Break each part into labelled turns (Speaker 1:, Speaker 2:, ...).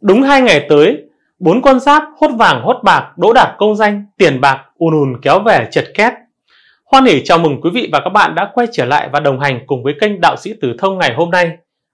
Speaker 1: đúng hai ngày tới, bốn con giáp hốt vàng hốt bạc đỗ đạt công danh, tiền bạc ùn ùn kéo về chật két. Hoan hỉ chào mừng quý vị và các bạn đã quay trở lại và đồng hành cùng với kênh Đạo sĩ Tử Thông ngày hôm nay.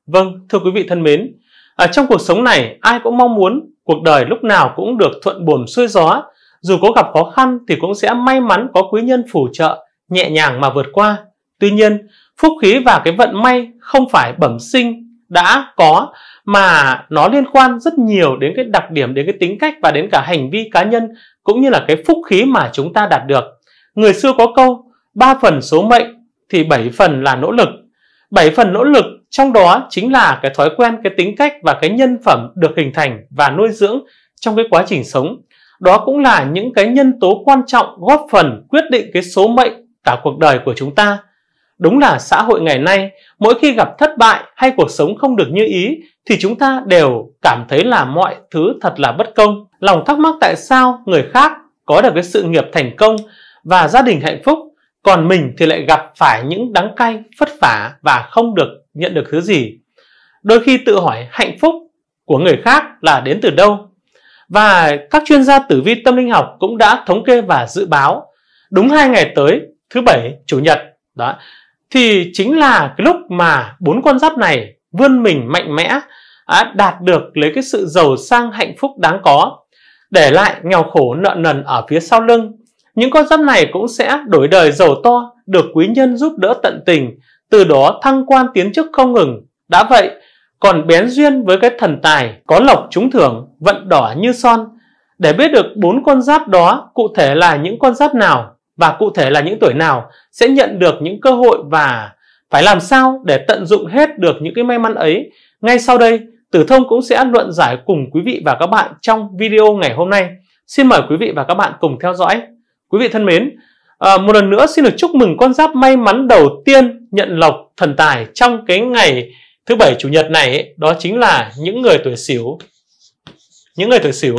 Speaker 1: Vâng, thưa quý vị thân mến, ở trong cuộc sống này ai cũng mong muốn cuộc đời lúc nào cũng được thuận buồm xuôi gió, dù có gặp khó khăn thì cũng sẽ may mắn có quý nhân phù trợ, nhẹ nhàng mà vượt qua. Tuy nhiên, phúc khí và cái vận may không phải bẩm sinh đã có mà nó liên quan rất nhiều đến cái đặc điểm đến cái tính cách và đến cả hành vi cá nhân cũng như là cái phúc khí mà chúng ta đạt được người xưa có câu ba phần số mệnh thì bảy phần là nỗ lực Bảy phần nỗ lực trong đó chính là cái thói quen cái tính cách và cái nhân phẩm được hình thành và nuôi dưỡng trong cái quá trình sống đó cũng là những cái nhân tố quan trọng góp phần quyết định cái số mệnh cả cuộc đời của chúng ta Đúng là xã hội ngày nay, mỗi khi gặp thất bại hay cuộc sống không được như ý thì chúng ta đều cảm thấy là mọi thứ thật là bất công. Lòng thắc mắc tại sao người khác có được cái sự nghiệp thành công và gia đình hạnh phúc, còn mình thì lại gặp phải những đắng cay, vất vả và không được nhận được thứ gì. Đôi khi tự hỏi hạnh phúc của người khác là đến từ đâu. Và các chuyên gia tử vi tâm linh học cũng đã thống kê và dự báo đúng hai ngày tới, thứ bảy, chủ nhật đó thì chính là cái lúc mà bốn con giáp này vươn mình mạnh mẽ à, đạt được lấy cái sự giàu sang hạnh phúc đáng có để lại nghèo khổ nợ nần ở phía sau lưng những con giáp này cũng sẽ đổi đời giàu to được quý nhân giúp đỡ tận tình từ đó thăng quan tiến chức không ngừng đã vậy còn bén duyên với cái thần tài có lộc trúng thưởng vận đỏ như son để biết được bốn con giáp đó cụ thể là những con giáp nào và cụ thể là những tuổi nào sẽ nhận được những cơ hội và phải làm sao để tận dụng hết được những cái may mắn ấy. Ngay sau đây, Tử Thông cũng sẽ luận giải cùng quý vị và các bạn trong video ngày hôm nay. Xin mời quý vị và các bạn cùng theo dõi. Quý vị thân mến, ờ, một lần nữa xin được chúc mừng con giáp may mắn đầu tiên nhận lộc thần tài trong cái ngày thứ bảy chủ nhật này đó chính là những người tuổi xỉu. Những người tuổi xỉu.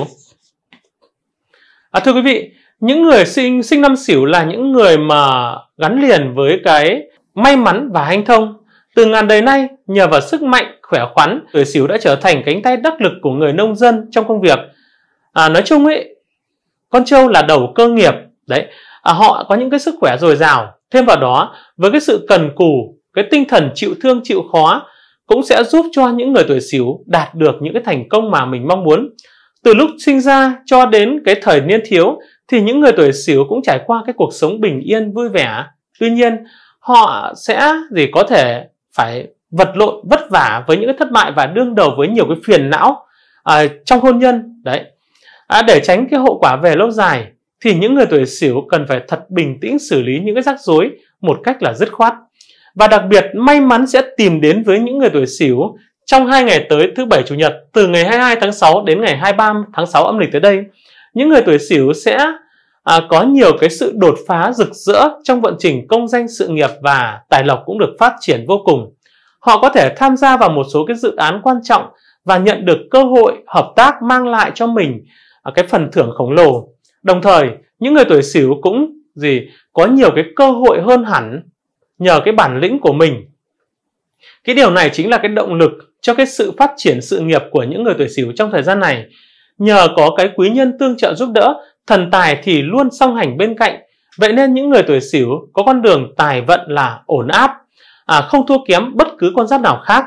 Speaker 1: À, thưa quý vị, những người sinh sinh năm sửu là những người mà gắn liền với cái may mắn và hanh thông từ ngàn đời nay nhờ vào sức mạnh khỏe khoắn tuổi sửu đã trở thành cánh tay đắc lực của người nông dân trong công việc à, nói chung ấy con trâu là đầu cơ nghiệp đấy à, họ có những cái sức khỏe dồi dào thêm vào đó với cái sự cần cù cái tinh thần chịu thương chịu khó cũng sẽ giúp cho những người tuổi sửu đạt được những cái thành công mà mình mong muốn từ lúc sinh ra cho đến cái thời niên thiếu thì những người tuổi sửu cũng trải qua cái cuộc sống bình yên vui vẻ tuy nhiên họ sẽ gì có thể phải vật lộn vất vả với những cái thất bại và đương đầu với nhiều cái phiền não à, trong hôn nhân đấy à, để tránh cái hậu quả về lâu dài thì những người tuổi sửu cần phải thật bình tĩnh xử lý những cái rắc rối một cách là dứt khoát và đặc biệt may mắn sẽ tìm đến với những người tuổi sửu trong hai ngày tới thứ bảy chủ nhật từ ngày 22 tháng 6 đến ngày 23 tháng 6 âm lịch tới đây những người tuổi sửu sẽ à, có nhiều cái sự đột phá rực rỡ trong vận trình công danh sự nghiệp và tài lộc cũng được phát triển vô cùng. Họ có thể tham gia vào một số cái dự án quan trọng và nhận được cơ hội hợp tác mang lại cho mình à, cái phần thưởng khổng lồ. Đồng thời, những người tuổi Sửu cũng gì có nhiều cái cơ hội hơn hẳn nhờ cái bản lĩnh của mình. Cái điều này chính là cái động lực cho cái sự phát triển sự nghiệp của những người tuổi Sửu trong thời gian này. Nhờ có cái quý nhân tương trợ giúp đỡ thần tài thì luôn song hành bên cạnh. Vậy nên những người tuổi Sửu có con đường tài vận là ổn áp, à, không thua kém bất cứ con giáp nào khác.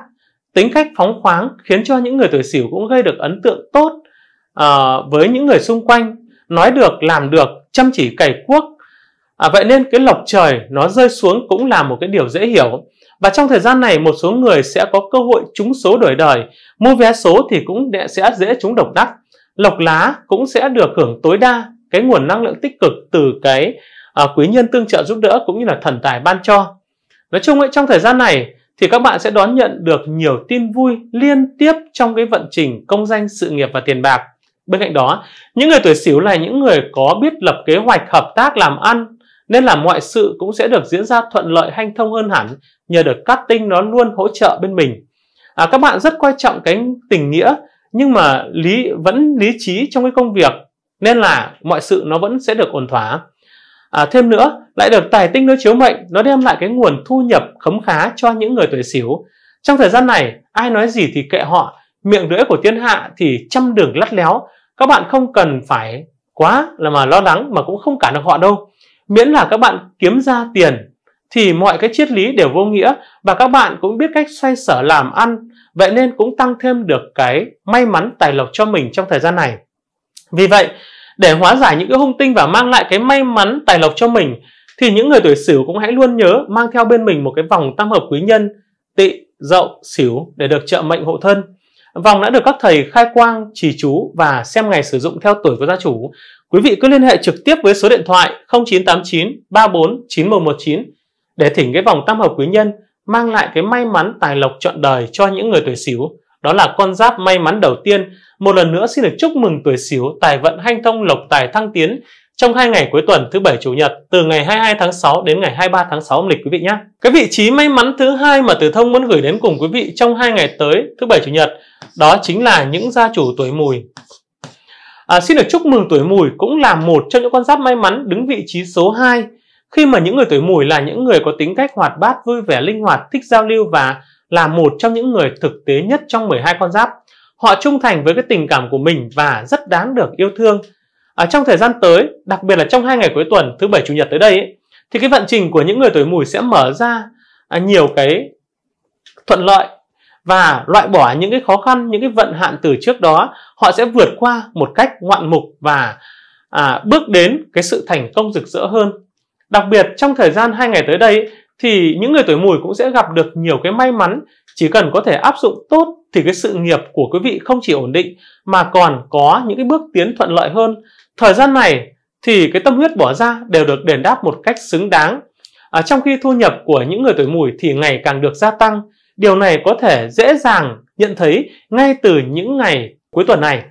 Speaker 1: Tính cách phóng khoáng khiến cho những người tuổi Sửu cũng gây được ấn tượng tốt à, với những người xung quanh, nói được, làm được, chăm chỉ cày cuốc. À, vậy nên cái lộc trời nó rơi xuống cũng là một cái điều dễ hiểu. Và trong thời gian này một số người sẽ có cơ hội trúng số đổi đời, mua vé số thì cũng sẽ dễ trúng độc đắc lộc lá cũng sẽ được hưởng tối đa cái nguồn năng lượng tích cực từ cái uh, quý nhân tương trợ giúp đỡ cũng như là thần tài ban cho nói chung ấy trong thời gian này thì các bạn sẽ đón nhận được nhiều tin vui liên tiếp trong cái vận trình công danh sự nghiệp và tiền bạc bên cạnh đó những người tuổi sửu là những người có biết lập kế hoạch hợp tác làm ăn nên là mọi sự cũng sẽ được diễn ra thuận lợi hanh thông hơn hẳn nhờ được cát tinh nó luôn hỗ trợ bên mình à, các bạn rất quan trọng cái tình nghĩa nhưng mà lý vẫn lý trí trong cái công việc nên là mọi sự nó vẫn sẽ được ổn thỏa à, thêm nữa lại được tài tinh đối chiếu mệnh nó đem lại cái nguồn thu nhập khấm khá cho những người tuổi xỉu trong thời gian này ai nói gì thì kệ họ miệng lưỡi của thiên hạ thì trăm đường lắt léo các bạn không cần phải quá là mà lo lắng mà cũng không cản được họ đâu miễn là các bạn kiếm ra tiền thì mọi cái triết lý đều vô nghĩa và các bạn cũng biết cách xoay sở làm ăn Vậy nên cũng tăng thêm được cái may mắn tài lộc cho mình trong thời gian này. Vì vậy, để hóa giải những cái hung tinh và mang lại cái may mắn tài lộc cho mình thì những người tuổi Sửu cũng hãy luôn nhớ mang theo bên mình một cái vòng tam hợp quý nhân Tỵ, Dậu, Sửu để được trợ mệnh hộ thân. Vòng đã được các thầy khai quang, trì chú và xem ngày sử dụng theo tuổi của gia chủ. Quý vị cứ liên hệ trực tiếp với số điện thoại 0989 34 9119 để thỉnh cái vòng tam hợp quý nhân mang lại cái may mắn tài lộc trọn đời cho những người tuổi xíu Đó là con giáp may mắn đầu tiên. Một lần nữa xin được chúc mừng tuổi xíu tài vận hanh thông lộc tài thăng tiến trong hai ngày cuối tuần thứ bảy chủ nhật từ ngày 22 tháng 6 đến ngày 23 tháng 6 âm lịch quý vị nhé. Cái vị trí may mắn thứ hai mà tử Thông muốn gửi đến cùng quý vị trong hai ngày tới thứ bảy chủ nhật đó chính là những gia chủ tuổi Mùi. À, xin được chúc mừng tuổi Mùi cũng là một trong những con giáp may mắn đứng vị trí số 2 khi mà những người tuổi mùi là những người có tính cách hoạt bát, vui vẻ, linh hoạt, thích giao lưu và là một trong những người thực tế nhất trong 12 con giáp. Họ trung thành với cái tình cảm của mình và rất đáng được yêu thương. Ở trong thời gian tới, đặc biệt là trong hai ngày cuối tuần thứ bảy chủ nhật tới đây thì cái vận trình của những người tuổi mùi sẽ mở ra à, nhiều cái thuận lợi và loại bỏ những cái khó khăn, những cái vận hạn từ trước đó, họ sẽ vượt qua một cách ngoạn mục và à, bước đến cái sự thành công rực rỡ hơn Đặc biệt trong thời gian 2 ngày tới đây thì những người tuổi mùi cũng sẽ gặp được nhiều cái may mắn chỉ cần có thể áp dụng tốt thì cái sự nghiệp của quý vị không chỉ ổn định mà còn có những cái bước tiến thuận lợi hơn. Thời gian này thì cái tâm huyết bỏ ra đều được đền đáp một cách xứng đáng. À, trong khi thu nhập của những người tuổi mùi thì ngày càng được gia tăng. Điều này có thể dễ dàng nhận thấy ngay từ những ngày cuối tuần này.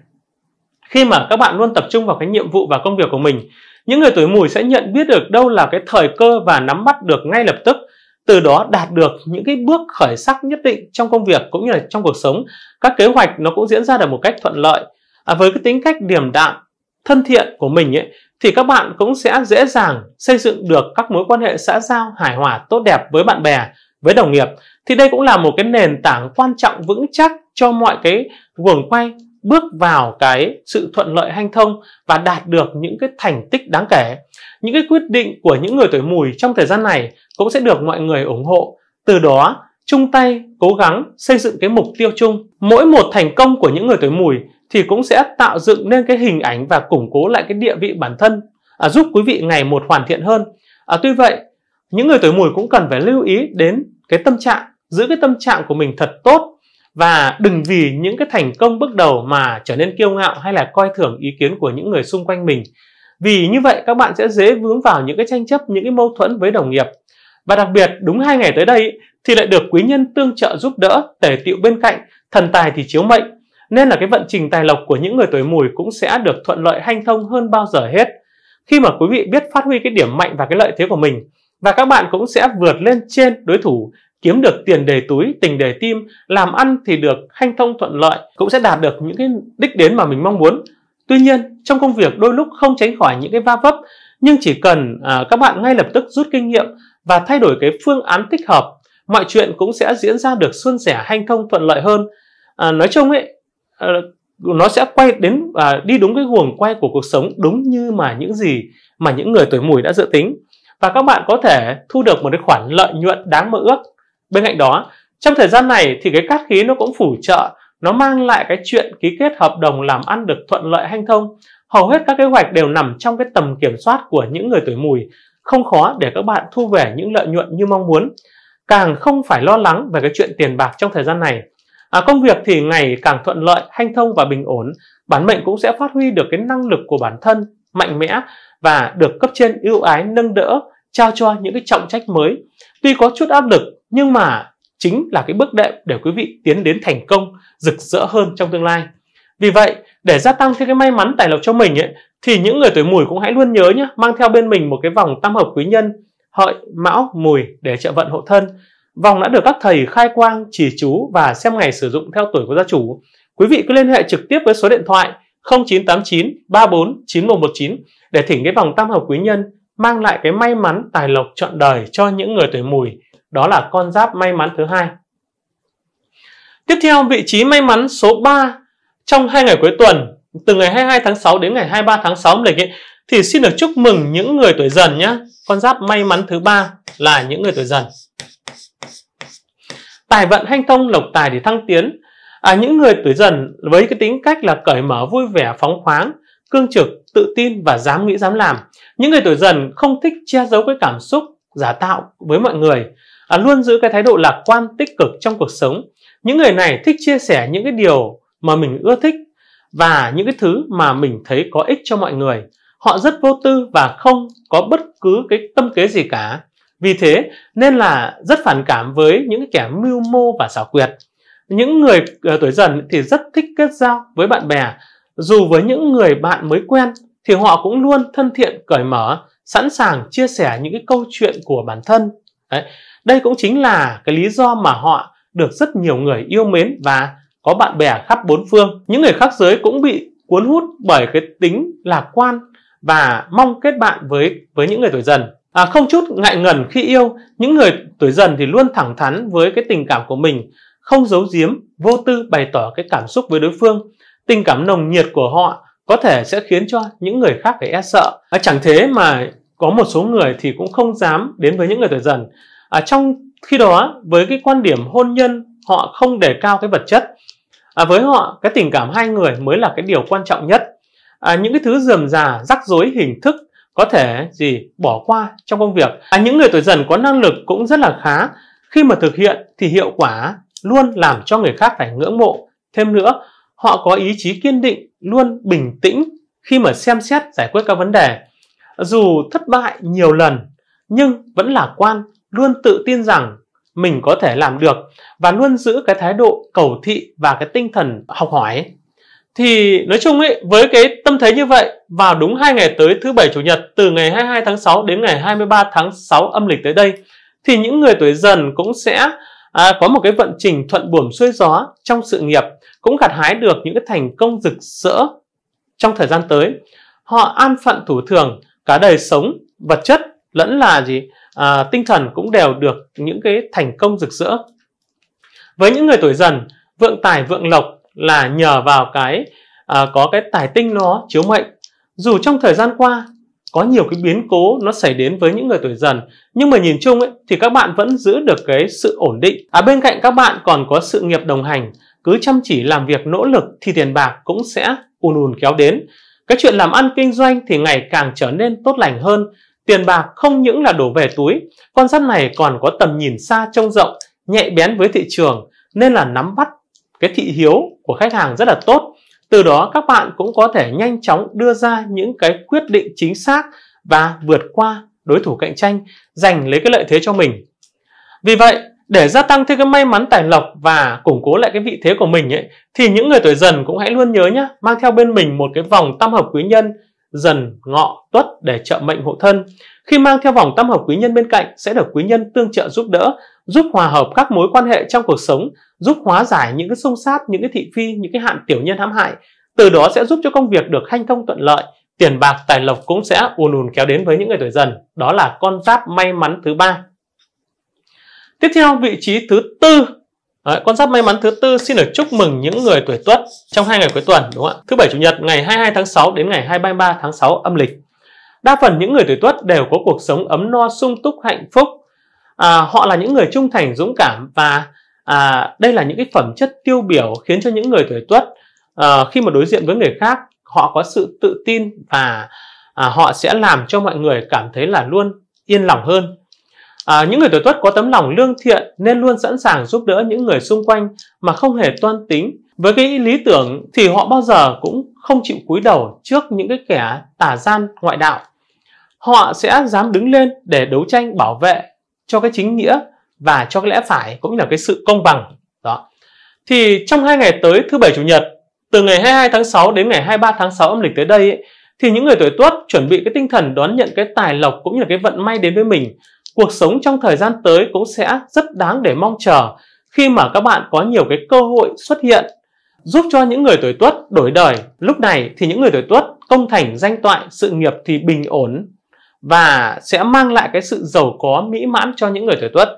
Speaker 1: Khi mà các bạn luôn tập trung vào cái nhiệm vụ và công việc của mình những người tuổi mùi sẽ nhận biết được đâu là cái thời cơ và nắm bắt được ngay lập tức, từ đó đạt được những cái bước khởi sắc nhất định trong công việc cũng như là trong cuộc sống. Các kế hoạch nó cũng diễn ra được một cách thuận lợi. À, với cái tính cách điềm đạm, thân thiện của mình ấy, thì các bạn cũng sẽ dễ dàng xây dựng được các mối quan hệ xã giao hài hòa tốt đẹp với bạn bè, với đồng nghiệp. Thì đây cũng là một cái nền tảng quan trọng vững chắc cho mọi cái guồng quay bước vào cái sự thuận lợi hanh thông và đạt được những cái thành tích đáng kể. Những cái quyết định của những người tuổi mùi trong thời gian này cũng sẽ được mọi người ủng hộ. Từ đó, chung tay cố gắng xây dựng cái mục tiêu chung. Mỗi một thành công của những người tuổi mùi thì cũng sẽ tạo dựng nên cái hình ảnh và củng cố lại cái địa vị bản thân, à, giúp quý vị ngày một hoàn thiện hơn. À, tuy vậy, những người tuổi mùi cũng cần phải lưu ý đến cái tâm trạng, giữ cái tâm trạng của mình thật tốt và đừng vì những cái thành công bước đầu mà trở nên kiêu ngạo hay là coi thường ý kiến của những người xung quanh mình vì như vậy các bạn sẽ dễ vướng vào những cái tranh chấp những cái mâu thuẫn với đồng nghiệp và đặc biệt đúng hai ngày tới đây thì lại được quý nhân tương trợ giúp đỡ tể tiệu bên cạnh thần tài thì chiếu mệnh nên là cái vận trình tài lộc của những người tuổi mùi cũng sẽ được thuận lợi hanh thông hơn bao giờ hết khi mà quý vị biết phát huy cái điểm mạnh và cái lợi thế của mình và các bạn cũng sẽ vượt lên trên đối thủ kiếm được tiền đề túi, tình đề tim, làm ăn thì được hanh thông thuận lợi, cũng sẽ đạt được những cái đích đến mà mình mong muốn. Tuy nhiên, trong công việc đôi lúc không tránh khỏi những cái va vấp, nhưng chỉ cần à, các bạn ngay lập tức rút kinh nghiệm và thay đổi cái phương án thích hợp, mọi chuyện cũng sẽ diễn ra được suôn sẻ hanh thông thuận lợi hơn. À, nói chung ấy, à, nó sẽ quay đến à, đi đúng cái guồng quay của cuộc sống đúng như mà những gì mà những người tuổi mùi đã dự tính và các bạn có thể thu được một cái khoản lợi nhuận đáng mơ ước Bên cạnh đó, trong thời gian này thì cái cát khí nó cũng phủ trợ, nó mang lại cái chuyện ký kết hợp đồng làm ăn được thuận lợi hanh thông. Hầu hết các kế hoạch đều nằm trong cái tầm kiểm soát của những người tuổi mùi, không khó để các bạn thu về những lợi nhuận như mong muốn. Càng không phải lo lắng về cái chuyện tiền bạc trong thời gian này. À, công việc thì ngày càng thuận lợi, hanh thông và bình ổn, bản mệnh cũng sẽ phát huy được cái năng lực của bản thân mạnh mẽ và được cấp trên ưu ái nâng đỡ, trao cho những cái trọng trách mới. Tuy có chút áp lực nhưng mà chính là cái bước đệm để quý vị tiến đến thành công rực rỡ hơn trong tương lai vì vậy để gia tăng thêm cái may mắn tài lộc cho mình ấy, thì những người tuổi mùi cũng hãy luôn nhớ nhé mang theo bên mình một cái vòng tam hợp quý nhân hợi mão mùi để trợ vận hộ thân vòng đã được các thầy khai quang chỉ chú và xem ngày sử dụng theo tuổi của gia chủ quý vị cứ liên hệ trực tiếp với số điện thoại 0989 34 9119 để thỉnh cái vòng tam hợp quý nhân mang lại cái may mắn tài lộc trọn đời cho những người tuổi mùi đó là con giáp may mắn thứ hai. Tiếp theo vị trí may mắn số 3 trong hai ngày cuối tuần từ ngày 22 tháng 6 đến ngày 23 tháng 6 lịch ấy, thì xin được chúc mừng những người tuổi dần nhé. Con giáp may mắn thứ ba là những người tuổi dần. Tài vận hanh thông lộc tài để thăng tiến. À, những người tuổi dần với cái tính cách là cởi mở vui vẻ phóng khoáng, cương trực, tự tin và dám nghĩ dám làm. Những người tuổi dần không thích che giấu cái cảm xúc giả tạo với mọi người à, luôn giữ cái thái độ lạc quan tích cực trong cuộc sống những người này thích chia sẻ những cái điều mà mình ưa thích và những cái thứ mà mình thấy có ích cho mọi người họ rất vô tư và không có bất cứ cái tâm kế gì cả vì thế nên là rất phản cảm với những kẻ mưu mô và xảo quyệt những người ờ, tuổi dần thì rất thích kết giao với bạn bè dù với những người bạn mới quen thì họ cũng luôn thân thiện cởi mở sẵn sàng chia sẻ những cái câu chuyện của bản thân Đấy. Đây cũng chính là cái lý do mà họ được rất nhiều người yêu mến và có bạn bè khắp bốn phương. Những người khác giới cũng bị cuốn hút bởi cái tính lạc quan và mong kết bạn với với những người tuổi dần. À, không chút ngại ngần khi yêu, những người tuổi dần thì luôn thẳng thắn với cái tình cảm của mình, không giấu giếm, vô tư bày tỏ cái cảm xúc với đối phương. Tình cảm nồng nhiệt của họ có thể sẽ khiến cho những người khác phải e sợ. À, chẳng thế mà có một số người thì cũng không dám đến với những người tuổi dần à, trong khi đó với cái quan điểm hôn nhân họ không đề cao cái vật chất à, với họ cái tình cảm hai người mới là cái điều quan trọng nhất à, những cái thứ dườm già rắc rối hình thức có thể gì bỏ qua trong công việc à, những người tuổi dần có năng lực cũng rất là khá khi mà thực hiện thì hiệu quả luôn làm cho người khác phải ngưỡng mộ thêm nữa họ có ý chí kiên định luôn bình tĩnh khi mà xem xét giải quyết các vấn đề dù thất bại nhiều lần nhưng vẫn lạc quan luôn tự tin rằng mình có thể làm được và luôn giữ cái thái độ cầu thị và cái tinh thần học hỏi thì nói chung ấy với cái tâm thế như vậy vào đúng hai ngày tới thứ bảy chủ nhật từ ngày 22 tháng 6 đến ngày 23 tháng 6 âm lịch tới đây thì những người tuổi dần cũng sẽ à, có một cái vận trình thuận buồm xuôi gió trong sự nghiệp cũng gặt hái được những cái thành công rực rỡ trong thời gian tới họ an phận thủ thường cả đời sống vật chất lẫn là gì à, tinh thần cũng đều được những cái thành công rực rỡ với những người tuổi dần vượng tài vượng lộc là nhờ vào cái à, có cái tài tinh nó chiếu mệnh dù trong thời gian qua có nhiều cái biến cố nó xảy đến với những người tuổi dần nhưng mà nhìn chung ấy, thì các bạn vẫn giữ được cái sự ổn định à bên cạnh các bạn còn có sự nghiệp đồng hành cứ chăm chỉ làm việc nỗ lực thì tiền bạc cũng sẽ ùn ùn kéo đến cái chuyện làm ăn kinh doanh thì ngày càng trở nên tốt lành hơn Tiền bạc không những là đổ về túi, con rắn này còn có tầm nhìn xa trông rộng, nhẹ bén với thị trường nên là nắm bắt cái thị hiếu của khách hàng rất là tốt. Từ đó các bạn cũng có thể nhanh chóng đưa ra những cái quyết định chính xác và vượt qua đối thủ cạnh tranh, giành lấy cái lợi thế cho mình. Vì vậy, để gia tăng thêm cái may mắn tài lộc và củng cố lại cái vị thế của mình ấy, thì những người tuổi dần cũng hãy luôn nhớ nhé, mang theo bên mình một cái vòng tam hợp quý nhân dần, ngọ, tuất để trợ mệnh hộ thân. Khi mang theo vòng tam hợp quý nhân bên cạnh sẽ được quý nhân tương trợ giúp đỡ, giúp hòa hợp các mối quan hệ trong cuộc sống, giúp hóa giải những cái xung sát, những cái thị phi, những cái hạn tiểu nhân hãm hại. Từ đó sẽ giúp cho công việc được hanh thông thuận lợi, tiền bạc tài lộc cũng sẽ ùn ùn kéo đến với những người tuổi dần. Đó là con giáp may mắn thứ ba. Tiếp theo vị trí thứ tư Đấy, con giáp may mắn thứ tư xin được chúc mừng những người tuổi tuất trong hai ngày cuối tuần đúng không ạ? Thứ bảy chủ nhật ngày 22 tháng 6 đến ngày 23 tháng 6 âm lịch. Đa phần những người tuổi tuất đều có cuộc sống ấm no sung túc hạnh phúc. À, họ là những người trung thành dũng cảm và à, đây là những cái phẩm chất tiêu biểu khiến cho những người tuổi tuất à, khi mà đối diện với người khác họ có sự tự tin và à, họ sẽ làm cho mọi người cảm thấy là luôn yên lòng hơn À, những người tuổi tuất có tấm lòng lương thiện nên luôn sẵn sàng giúp đỡ những người xung quanh mà không hề toan tính. Với cái lý tưởng thì họ bao giờ cũng không chịu cúi đầu trước những cái kẻ tà gian ngoại đạo. Họ sẽ dám đứng lên để đấu tranh bảo vệ cho cái chính nghĩa và cho cái lẽ phải cũng như là cái sự công bằng. Đó. Thì trong hai ngày tới thứ bảy chủ nhật, từ ngày 22 tháng 6 đến ngày 23 tháng 6 âm lịch tới đây ấy, thì những người tuổi tuất chuẩn bị cái tinh thần đón nhận cái tài lộc cũng như là cái vận may đến với mình cuộc sống trong thời gian tới cũng sẽ rất đáng để mong chờ khi mà các bạn có nhiều cái cơ hội xuất hiện giúp cho những người tuổi tuất đổi đời lúc này thì những người tuổi tuất công thành danh toại sự nghiệp thì bình ổn và sẽ mang lại cái sự giàu có mỹ mãn cho những người tuổi tuất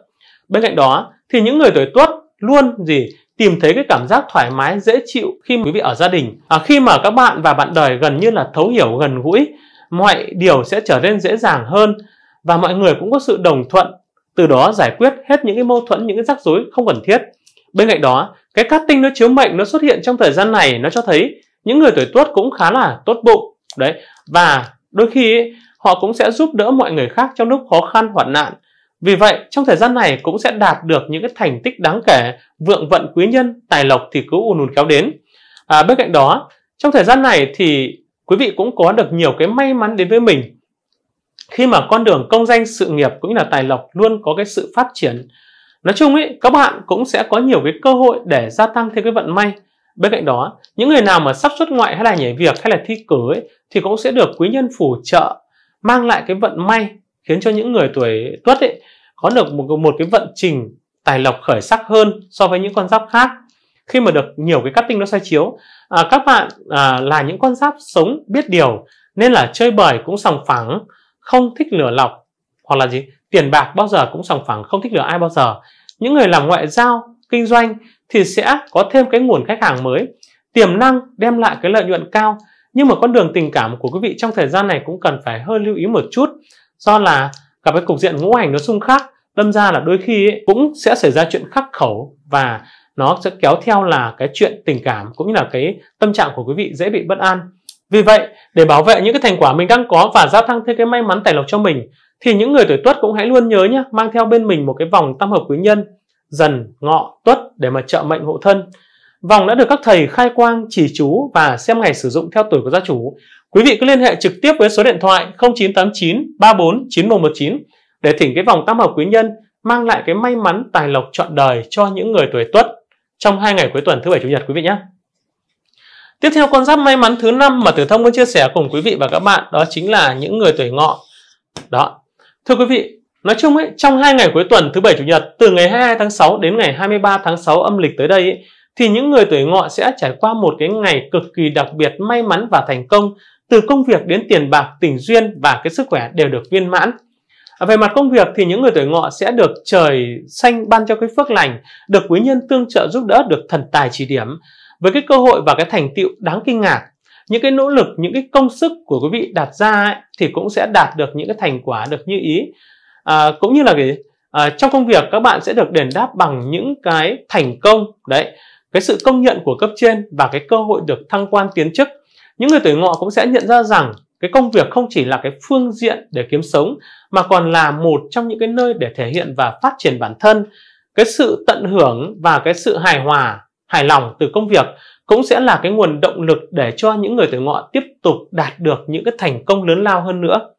Speaker 1: bên cạnh đó thì những người tuổi tuất luôn gì tìm thấy cái cảm giác thoải mái dễ chịu khi quý vị ở gia đình à, khi mà các bạn và bạn đời gần như là thấu hiểu gần gũi mọi điều sẽ trở nên dễ dàng hơn và mọi người cũng có sự đồng thuận từ đó giải quyết hết những cái mâu thuẫn những cái rắc rối không cần thiết bên cạnh đó cái cát tinh nó chiếu mệnh nó xuất hiện trong thời gian này nó cho thấy những người tuổi tuất cũng khá là tốt bụng đấy và đôi khi ấy, họ cũng sẽ giúp đỡ mọi người khác trong lúc khó khăn hoạn nạn vì vậy trong thời gian này cũng sẽ đạt được những cái thành tích đáng kể vượng vận quý nhân tài lộc thì cứ ùn ùn kéo đến à, bên cạnh đó trong thời gian này thì quý vị cũng có được nhiều cái may mắn đến với mình khi mà con đường công danh sự nghiệp cũng như là tài lộc luôn có cái sự phát triển nói chung ấy các bạn cũng sẽ có nhiều cái cơ hội để gia tăng thêm cái vận may bên cạnh đó những người nào mà sắp xuất ngoại hay là nhảy việc hay là thi cử ấy thì cũng sẽ được quý nhân phù trợ mang lại cái vận may khiến cho những người tuổi tuất ấy có được một, một cái vận trình tài lộc khởi sắc hơn so với những con giáp khác khi mà được nhiều cái cắt tinh nó soi chiếu à, các bạn à, là những con giáp sống biết điều nên là chơi bời cũng sòng phẳng không thích lừa lọc hoặc là gì tiền bạc bao giờ cũng sòng phẳng không thích lừa ai bao giờ những người làm ngoại giao kinh doanh thì sẽ có thêm cái nguồn khách hàng mới tiềm năng đem lại cái lợi nhuận cao nhưng mà con đường tình cảm của quý vị trong thời gian này cũng cần phải hơi lưu ý một chút do là gặp cái cục diện ngũ hành nó xung khắc đâm ra là đôi khi ấy, cũng sẽ xảy ra chuyện khắc khẩu và nó sẽ kéo theo là cái chuyện tình cảm cũng như là cái tâm trạng của quý vị dễ bị bất an vì vậy, để bảo vệ những cái thành quả mình đang có và gia tăng thêm cái may mắn tài lộc cho mình, thì những người tuổi tuất cũng hãy luôn nhớ nhé, mang theo bên mình một cái vòng tam hợp quý nhân, dần, ngọ, tuất để mà trợ mệnh hộ thân. Vòng đã được các thầy khai quang, chỉ chú và xem ngày sử dụng theo tuổi của gia chủ. Quý vị cứ liên hệ trực tiếp với số điện thoại 0989 34 9119 để thỉnh cái vòng tam hợp quý nhân mang lại cái may mắn tài lộc trọn đời cho những người tuổi tuất trong hai ngày cuối tuần thứ bảy chủ nhật quý vị nhé. Tiếp theo con giáp may mắn thứ năm mà Tử Thông muốn chia sẻ cùng quý vị và các bạn đó chính là những người tuổi ngọ. Đó. Thưa quý vị, nói chung ấy, trong hai ngày cuối tuần thứ bảy chủ nhật từ ngày 22 tháng 6 đến ngày 23 tháng 6 âm lịch tới đây ấy, thì những người tuổi ngọ sẽ trải qua một cái ngày cực kỳ đặc biệt may mắn và thành công từ công việc đến tiền bạc, tình duyên và cái sức khỏe đều được viên mãn. À, về mặt công việc thì những người tuổi ngọ sẽ được trời xanh ban cho cái phước lành, được quý nhân tương trợ giúp đỡ, được thần tài chỉ điểm với cái cơ hội và cái thành tựu đáng kinh ngạc những cái nỗ lực những cái công sức của quý vị đặt ra ấy, thì cũng sẽ đạt được những cái thành quả được như ý à, cũng như là cái à, trong công việc các bạn sẽ được đền đáp bằng những cái thành công đấy cái sự công nhận của cấp trên và cái cơ hội được thăng quan tiến chức những người tuổi ngọ cũng sẽ nhận ra rằng cái công việc không chỉ là cái phương diện để kiếm sống mà còn là một trong những cái nơi để thể hiện và phát triển bản thân cái sự tận hưởng và cái sự hài hòa hài lòng từ công việc cũng sẽ là cái nguồn động lực để cho những người tuổi ngọ tiếp tục đạt được những cái thành công lớn lao hơn nữa.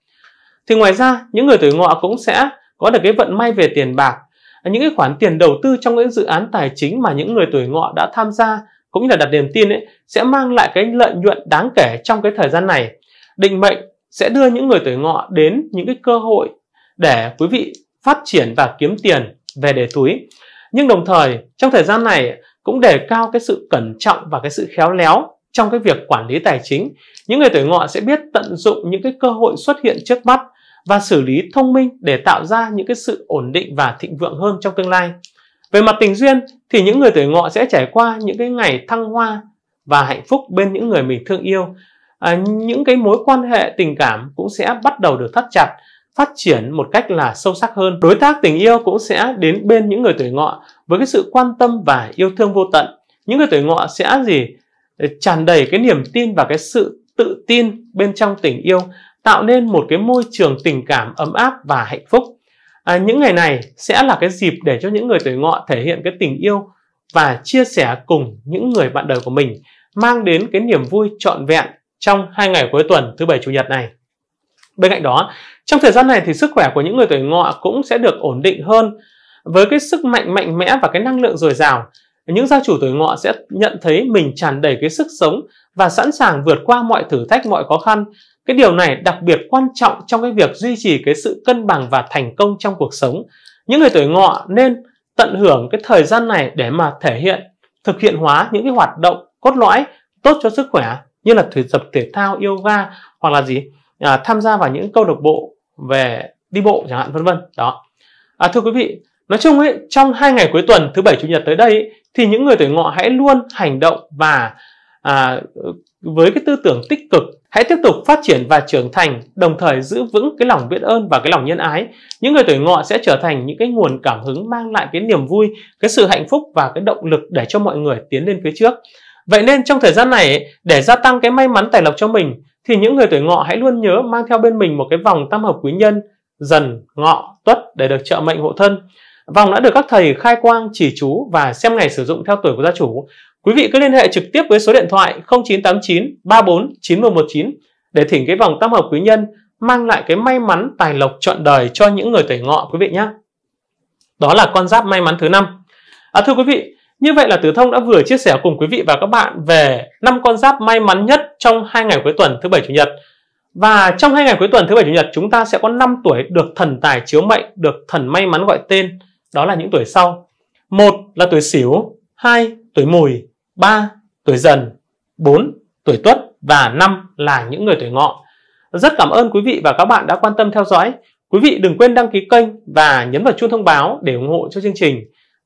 Speaker 1: Thì ngoài ra, những người tuổi ngọ cũng sẽ có được cái vận may về tiền bạc. Những cái khoản tiền đầu tư trong những dự án tài chính mà những người tuổi ngọ đã tham gia cũng như là đặt niềm tin ấy, sẽ mang lại cái lợi nhuận đáng kể trong cái thời gian này. Định mệnh sẽ đưa những người tuổi ngọ đến những cái cơ hội để quý vị phát triển và kiếm tiền về để túi. Nhưng đồng thời, trong thời gian này, cũng đề cao cái sự cẩn trọng và cái sự khéo léo trong cái việc quản lý tài chính. Những người tuổi ngọ sẽ biết tận dụng những cái cơ hội xuất hiện trước mắt và xử lý thông minh để tạo ra những cái sự ổn định và thịnh vượng hơn trong tương lai. Về mặt tình duyên thì những người tuổi ngọ sẽ trải qua những cái ngày thăng hoa và hạnh phúc bên những người mình thương yêu. À, những cái mối quan hệ tình cảm cũng sẽ bắt đầu được thắt chặt phát triển một cách là sâu sắc hơn. Đối tác tình yêu cũng sẽ đến bên những người tuổi ngọ với cái sự quan tâm và yêu thương vô tận. Những người tuổi ngọ sẽ gì? tràn đầy cái niềm tin và cái sự tự tin bên trong tình yêu, tạo nên một cái môi trường tình cảm ấm áp và hạnh phúc. À, những ngày này sẽ là cái dịp để cho những người tuổi ngọ thể hiện cái tình yêu và chia sẻ cùng những người bạn đời của mình, mang đến cái niềm vui trọn vẹn trong hai ngày cuối tuần thứ bảy chủ nhật này. Bên cạnh đó, trong thời gian này thì sức khỏe của những người tuổi ngọ cũng sẽ được ổn định hơn với cái sức mạnh mạnh mẽ và cái năng lượng dồi dào. Những gia chủ tuổi ngọ sẽ nhận thấy mình tràn đầy cái sức sống và sẵn sàng vượt qua mọi thử thách, mọi khó khăn. Cái điều này đặc biệt quan trọng trong cái việc duy trì cái sự cân bằng và thành công trong cuộc sống. Những người tuổi ngọ nên tận hưởng cái thời gian này để mà thể hiện, thực hiện hóa những cái hoạt động cốt lõi tốt cho sức khỏe như là thể tập thể thao, yoga hoặc là gì à, tham gia vào những câu lạc bộ về đi bộ chẳng hạn vân vân đó à, thưa quý vị nói chung ấy trong hai ngày cuối tuần thứ bảy chủ nhật tới đây ấy, thì những người tuổi ngọ hãy luôn hành động và à, với cái tư tưởng tích cực hãy tiếp tục phát triển và trưởng thành đồng thời giữ vững cái lòng biết ơn và cái lòng nhân ái những người tuổi ngọ sẽ trở thành những cái nguồn cảm hứng mang lại cái niềm vui cái sự hạnh phúc và cái động lực để cho mọi người tiến lên phía trước vậy nên trong thời gian này để gia tăng cái may mắn tài lộc cho mình thì những người tuổi ngọ hãy luôn nhớ mang theo bên mình một cái vòng tam hợp quý nhân dần, ngọ, tuất để được trợ mệnh hộ thân. Vòng đã được các thầy khai quang, chỉ chú và xem ngày sử dụng theo tuổi của gia chủ. Quý vị cứ liên hệ trực tiếp với số điện thoại 0989 34 9119 để thỉnh cái vòng tam hợp quý nhân mang lại cái may mắn tài lộc trọn đời cho những người tuổi ngọ quý vị nhé. Đó là con giáp may mắn thứ năm. À, thưa quý vị, như vậy là Tử Thông đã vừa chia sẻ cùng quý vị và các bạn về năm con giáp may mắn nhất trong hai ngày cuối tuần thứ bảy chủ nhật. Và trong hai ngày cuối tuần thứ bảy chủ nhật chúng ta sẽ có 5 tuổi được thần tài chiếu mệnh, được thần may mắn gọi tên, đó là những tuổi sau. Một là tuổi Sửu, hai tuổi Mùi, ba tuổi Dần, bốn tuổi Tuất và năm là những người tuổi Ngọ. Rất cảm ơn quý vị và các bạn đã quan tâm theo dõi. Quý vị đừng quên đăng ký kênh và nhấn vào chuông thông báo để ủng hộ cho chương trình.